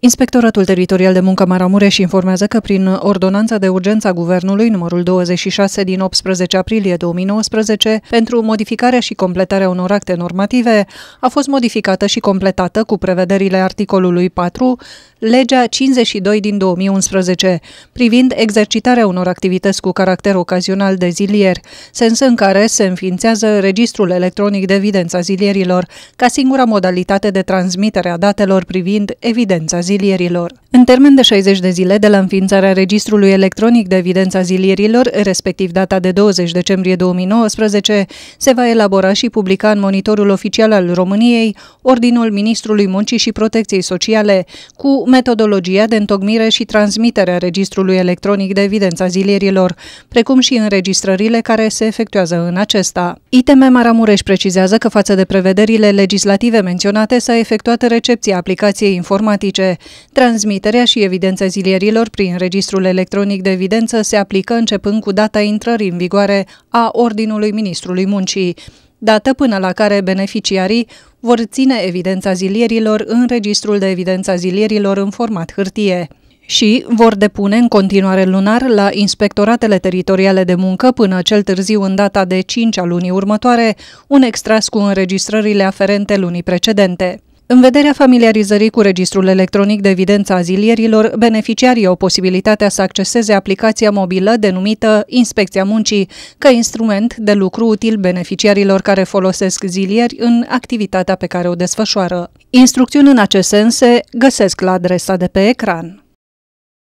Inspectoratul Teritorial de Muncă Maramureș informează că prin ordonanța de urgență a Guvernului numărul 26 din 18 aprilie 2019 pentru modificarea și completarea unor acte normative a fost modificată și completată cu prevederile articolului 4 legea 52 din 2011 privind exercitarea unor activități cu caracter ocazional de zilier, sens în care se înființează registrul electronic de evidența zilierilor ca singura modalitate de transmitere a datelor privind evidența zilierilor. În termen de 60 de zile de la înființarea Registrului Electronic de Evidența Zilierilor, respectiv data de 20 decembrie 2019, se va elabora și publica în monitorul oficial al României Ordinul Ministrului Muncii și Protecției Sociale cu metodologia de întocmire și transmitere a Registrului Electronic de Evidența Zilierilor, precum și înregistrările care se efectuează în acesta. ITM Maramureș precizează că față de prevederile legislative menționate s-a efectuat recepția aplicației informatice. Transmiterea și evidența zilierilor prin registrul electronic de evidență se aplică începând cu data intrării în vigoare a Ordinului Ministrului Muncii dată până la care beneficiarii vor ține evidența zilierilor în registrul de evidența zilierilor în format hârtie și vor depune în continuare lunar la inspectoratele teritoriale de muncă până cel târziu în data de 5 a lunii următoare un extras cu înregistrările aferente lunii precedente. În vederea familiarizării cu registrul electronic de evidență a zilierilor, beneficiarii au posibilitatea să acceseze aplicația mobilă denumită Inspecția Muncii, ca instrument de lucru util beneficiarilor care folosesc zilieri în activitatea pe care o desfășoară. Instrucțiuni în acest sens se găsesc la adresa de pe ecran.